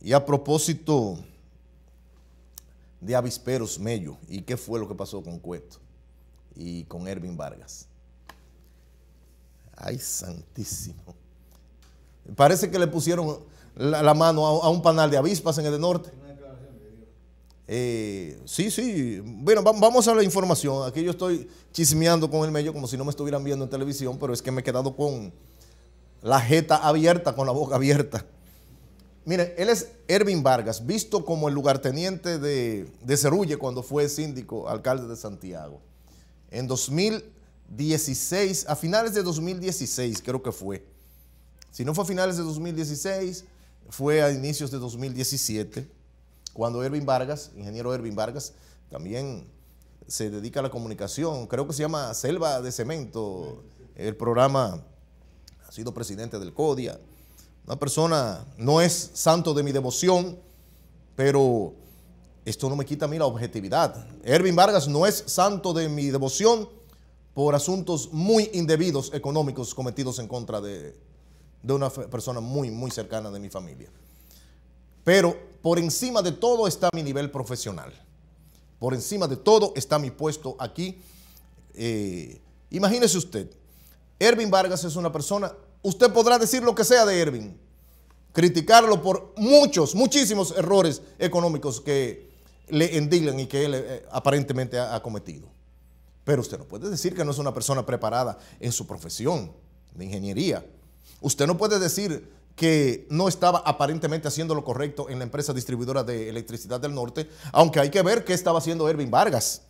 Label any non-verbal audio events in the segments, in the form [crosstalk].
Y a propósito de Avisperos Mello, ¿y qué fue lo que pasó con Cueto y con Ervin Vargas? Ay, santísimo. Parece que le pusieron la, mano a, un panal de avispas en el norte. Eh, sí, sí. Bueno, vamos a la información. Aquí yo estoy chismeando con el mello como si no me estuvieran viendo en televisión, pero es que me he quedado con la jeta abierta, con la boca abierta. Mire, él es Ervin Vargas, visto como el lugarteniente de, de Cerulle cuando fue síndico, alcalde de Santiago. En 2016, a finales de 2016 creo que fue. Si no fue a finales de 2016, fue a inicios de 2017, cuando Ervin Vargas, ingeniero Ervin Vargas, también se dedica a la comunicación. Creo que se llama Selva de Cemento, el programa, ha sido presidente del CODIA una persona no es santo de mi devoción, pero esto no me quita a mí la objetividad. Ervin Vargas no es santo de mi devoción por asuntos muy indebidos económicos cometidos en contra de, una persona muy, muy cercana de mi familia. Pero por encima de todo está mi nivel profesional. Por encima de todo está mi puesto aquí. Eh, imagínese usted, Ervin Vargas es una persona usted podrá decir lo que sea de Ervin, criticarlo por muchos, muchísimos errores económicos que le indignan y que él eh, aparentemente ha, cometido. Pero usted no puede decir que no es una persona preparada en su profesión de ingeniería. Usted no puede decir que no estaba aparentemente haciendo lo correcto en la empresa distribuidora de electricidad del norte, aunque hay que ver qué estaba haciendo Ervin Vargas.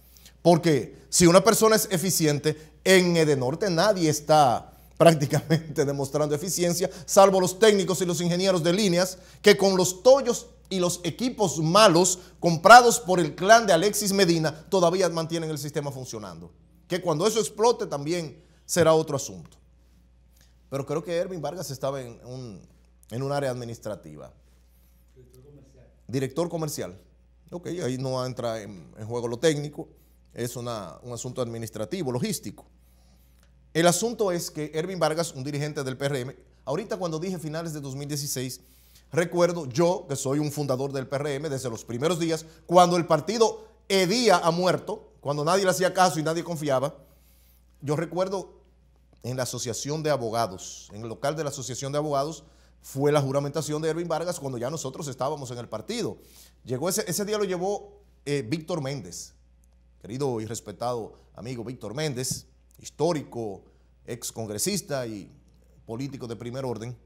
Porque si una persona es eficiente, en Edenorte nadie está prácticamente [laughs] demostrando eficiencia, salvo los técnicos y los ingenieros de líneas, que con los tollos y los equipos malos comprados por el clan de Alexis Medina todavía mantienen el sistema funcionando. Que cuando eso explote también será otro asunto. Pero creo que Erwin Vargas estaba en un, área administrativa. Director comercial. Director Ok, ahí no entra en, juego lo técnico, es un asunto administrativo, logístico. El asunto es que Erwin Vargas, un dirigente del PRM, ahorita cuando dije finales de 2016, recuerdo yo, que soy un fundador del PRM desde los primeros días, cuando el partido edía ha muerto, cuando nadie le hacía caso y nadie confiaba, yo recuerdo en la Asociación de Abogados, en el local de la Asociación de Abogados, fue la juramentación de Erwin Vargas cuando ya nosotros estábamos en el partido. Llegó ese, día lo llevó eh, Víctor Méndez, querido y respetado amigo Víctor Méndez, histórico, ex congresista y político de primer orden,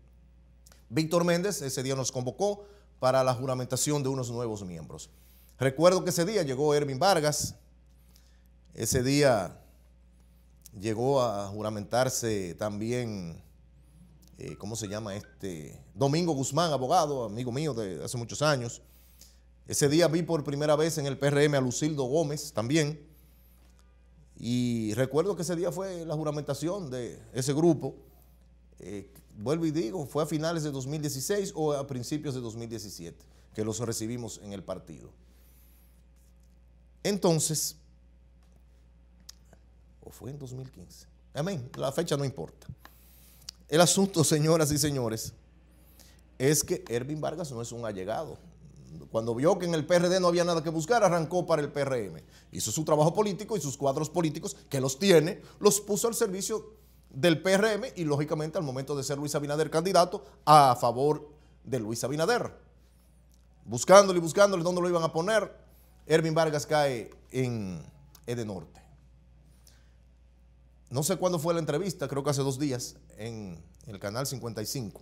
Víctor Méndez ese día nos convocó para la juramentación de unos nuevos miembros. Recuerdo que ese día llegó Erwin Vargas, ese día llegó a juramentarse también, eh, ¿cómo se llama este? Domingo Guzmán, abogado, amigo mío de hace muchos años. Ese día vi por primera vez en el PRM a Lucildo Gómez también. Y recuerdo que ese día fue la juramentación de ese grupo. Eh, vuelvo y digo, fue a finales de 2016 o a principios de 2017 que los recibimos en el partido. Entonces, o fue en 2015. Amén, la fecha no importa. El asunto, [laughs] señoras y señores, es que Ervin Vargas no es un allegado cuando vio que en el PRD no había nada que buscar, arrancó para el PRM. Hizo su trabajo político y sus cuadros políticos, que los tiene, los puso al servicio del PRM y lógicamente al momento de ser Luis Abinader candidato, a favor de Luis Abinader. Buscándole y buscándole dónde lo iban a poner, Ervin Vargas cae en Edenorte. No sé cuándo fue la entrevista, creo que hace dos días, en el canal 55.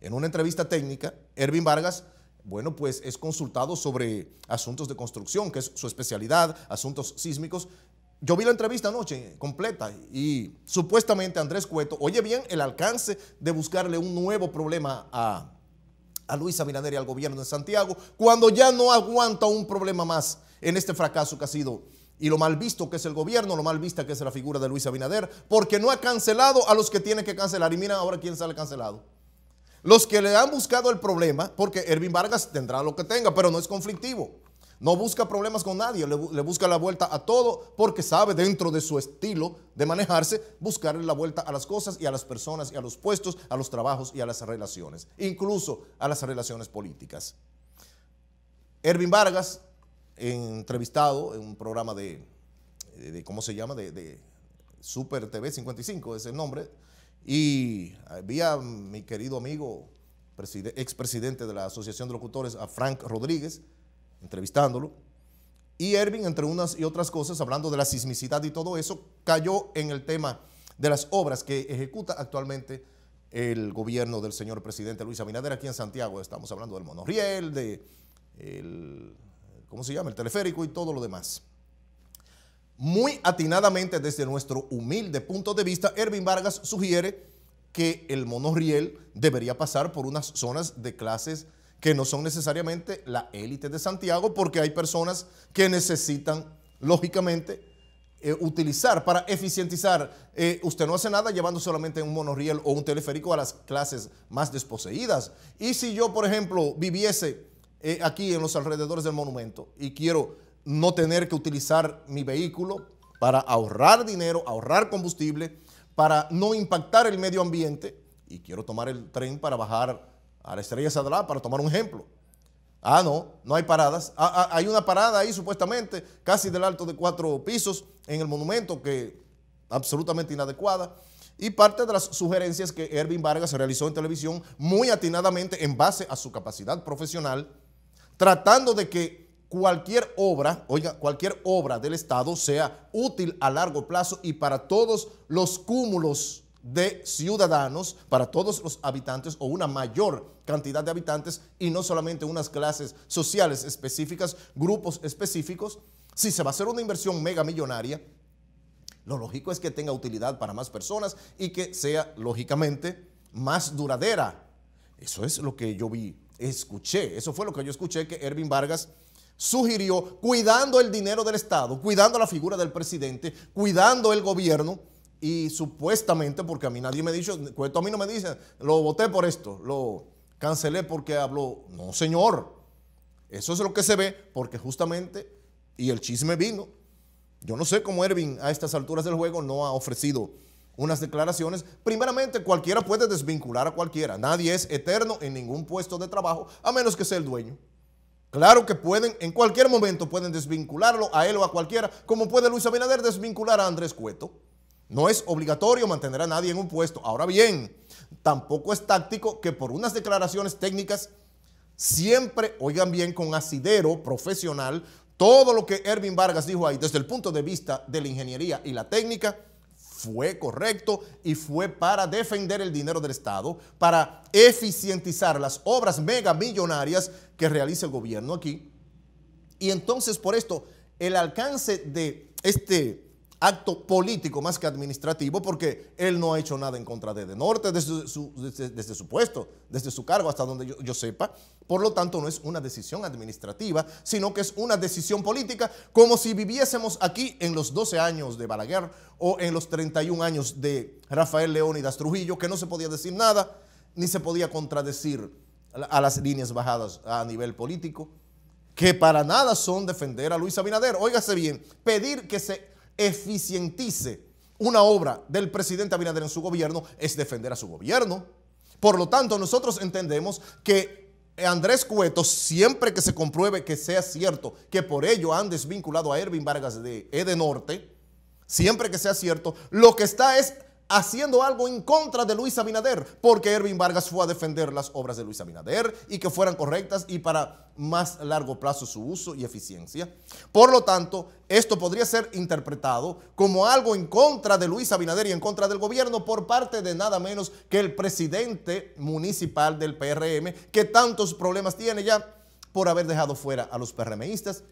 En una entrevista técnica, Ervin Vargas bueno, pues es consultado sobre asuntos de construcción, que es su especialidad, asuntos sísmicos. Yo vi la entrevista anoche completa y supuestamente Andrés Cueto, oye bien, el alcance de buscarle un nuevo problema a, a Luis Abinader y al gobierno de Santiago, cuando ya no aguanta un problema más en este fracaso que ha sido y lo mal visto que es el gobierno, lo mal vista que es la figura de Luis Abinader, porque no ha cancelado a los que tiene que cancelar. Y mira ahora quién sale cancelado. Los que le han buscado el problema, porque Ervin Vargas tendrá lo que tenga, pero no es conflictivo. No busca problemas con nadie, le, busca la vuelta a todo porque sabe dentro de su estilo de manejarse buscarle la vuelta a las cosas y a las personas y a los puestos, a los trabajos y a las relaciones, incluso a las relaciones políticas. Ervin Vargas, entrevistado en un programa de, ¿cómo se llama? De, de Super TV 55 es el nombre, y había mi querido amigo, expresidente de la Asociación de Locutores, a Frank Rodríguez, entrevistándolo. Y Ervin, entre unas y otras cosas, hablando de la sismicidad y todo eso, cayó en el tema de las obras que ejecuta actualmente el gobierno del señor presidente Luis Abinader aquí en Santiago. Estamos hablando del monorriel, de el, ¿cómo se llama? El teleférico y todo lo demás. Muy atinadamente, desde nuestro humilde punto de vista, Ervin Vargas sugiere que el monorriel debería pasar por unas zonas de clases que no son necesariamente la élite de Santiago, porque hay personas que necesitan, lógicamente, eh, utilizar para eficientizar. Eh, usted no hace nada llevando solamente un monorriel o un teleférico a las clases más desposeídas. Y si yo, por ejemplo, viviese eh, aquí en los alrededores del monumento y quiero no tener que utilizar mi vehículo para ahorrar dinero, ahorrar combustible, para no impactar el medio ambiente. Y quiero tomar el tren para bajar a la Estrella para tomar un ejemplo. Ah, no, no hay paradas. Ah, ah, hay una parada ahí supuestamente, casi del alto de cuatro pisos, en el monumento, que absolutamente inadecuada. Y parte de las sugerencias que Erwin Vargas realizó en televisión, muy atinadamente en base a su capacidad profesional, tratando de que cualquier obra, oiga, cualquier obra del Estado sea útil a largo plazo y para todos los cúmulos de ciudadanos, para todos los habitantes o una mayor cantidad de habitantes y no solamente unas clases sociales específicas, grupos específicos. Si se va a hacer una inversión mega millonaria, lo lógico es que tenga utilidad para más personas y que sea, lógicamente, más duradera. Eso es lo que yo vi, escuché, eso fue lo que yo escuché que Ervin Vargas sugirió cuidando el dinero del Estado, cuidando la figura del presidente, cuidando el gobierno y supuestamente, porque a mí nadie me ha dicho, a mí no me dicen, lo voté por esto, lo cancelé porque habló. No, señor. Eso es lo que se ve porque justamente, y el chisme vino. Yo no sé cómo Ervin a estas alturas del juego no ha ofrecido unas declaraciones. Primeramente, cualquiera puede desvincular a cualquiera. Nadie es eterno en ningún puesto de trabajo, a menos que sea el dueño. Claro que pueden, en cualquier momento pueden desvincularlo a él o a cualquiera, como puede Luis Abinader desvincular a Andrés Cueto. No es obligatorio mantener a nadie en un puesto. Ahora bien, tampoco es táctico que por unas declaraciones técnicas, siempre, oigan bien, con asidero profesional, todo lo que Erwin Vargas dijo ahí desde el punto de vista de la ingeniería y la técnica, fue correcto y fue para defender el dinero del Estado, para eficientizar las obras mega millonarias que realiza el gobierno aquí. Y entonces por esto el alcance de este acto político más que administrativo, porque él no ha hecho nada en contra de De Norte desde su, desde, su puesto, desde su cargo, hasta donde yo, sepa. Por lo tanto, no es una decisión administrativa, sino que es una decisión política, como si viviésemos aquí en los 12 años de Balaguer o en los 31 años de Rafael León Leónidas Trujillo, que no se podía decir nada, ni se podía contradecir a las líneas bajadas a nivel político que para nada son defender a Luis Abinader. Óigase bien, pedir que se eficientice una obra del presidente Abinader en su gobierno es defender a su gobierno. Por lo tanto, nosotros entendemos que Andrés Cueto, siempre que se compruebe que sea cierto que por ello han desvinculado a Ervin Vargas de Edenorte, siempre que sea cierto, lo que está es haciendo algo en contra de Luis Abinader, porque Erwin Vargas fue a defender las obras de Luis Abinader y que fueran correctas y para más largo plazo su uso y eficiencia. Por lo tanto, esto podría ser interpretado como algo en contra de Luis Abinader y en contra del gobierno por parte de nada menos que el presidente municipal del PRM, que tantos problemas tiene ya por haber dejado fuera a los PRMistas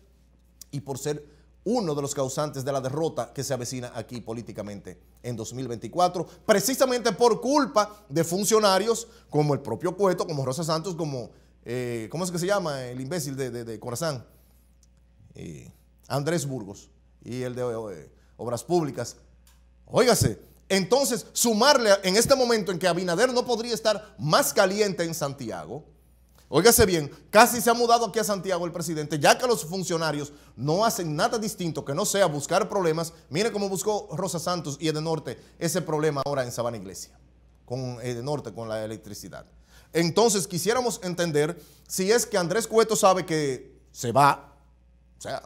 y por ser uno de los causantes de la derrota que se avecina aquí políticamente en 2024, precisamente por culpa de funcionarios como el propio Cueto, como Rosa Santos, como, eh, ¿cómo es que se llama el imbécil de, de, Corazán? Eh, Andrés Burgos y el de eh, Obras Públicas. Óigase, entonces sumarle en este momento en que Abinader no podría estar más caliente en Santiago, Óigase bien, casi se ha mudado aquí a Santiago el presidente, ya que los funcionarios no hacen nada distinto que no sea buscar problemas. Mire cómo buscó Rosa Santos y Edenorte ese problema ahora en Sabana Iglesia, con Edenorte, con la electricidad. Entonces, quisiéramos entender si es que Andrés Cueto sabe que se va, o sea,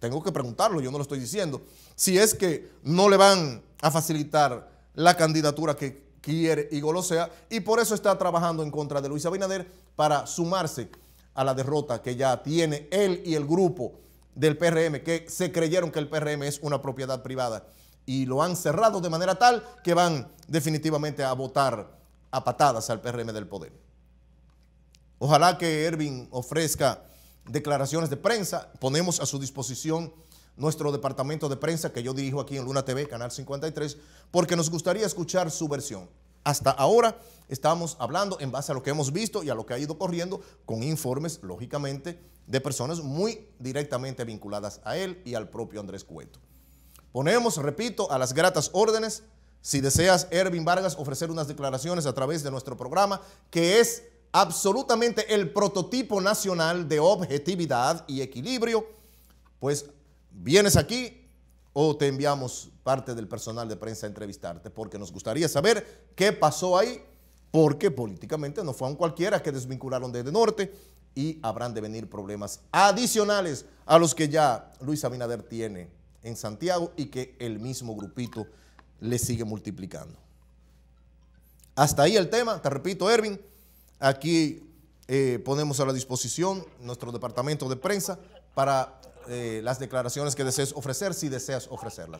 tengo que preguntarlo, yo no lo estoy diciendo, si es que no le van a facilitar la candidatura que quiere y golosea, y por eso está trabajando en contra de Luis Abinader para sumarse a la derrota que ya tiene él y el grupo del PRM, que se creyeron que el PRM es una propiedad privada y lo han cerrado de manera tal que van definitivamente a votar a patadas al PRM del poder. Ojalá que Ervin ofrezca declaraciones de prensa, ponemos a su disposición nuestro departamento de prensa que yo dirijo aquí en Luna TV, Canal 53, porque nos gustaría escuchar su versión. Hasta ahora estamos hablando en base a lo que hemos visto y a lo que ha ido corriendo con informes, lógicamente, de personas muy directamente vinculadas a él y al propio Andrés Cueto. Ponemos, repito, a las gratas órdenes. Si deseas, Ervin Vargas, ofrecer unas declaraciones a través de nuestro programa, que es absolutamente el prototipo nacional de objetividad y equilibrio, pues vienes aquí o te enviamos parte del personal de prensa a entrevistarte, porque nos gustaría saber qué pasó ahí, porque políticamente no fue un cualquiera que desvincularon desde Norte y habrán de venir problemas adicionales a los que ya Luis Abinader tiene en Santiago y que el mismo grupito le sigue multiplicando. Hasta ahí el tema, te repito, Ervin, aquí eh, ponemos a la disposición nuestro departamento de prensa para eh, las declaraciones que desees ofrecer si deseas ofrecerlas.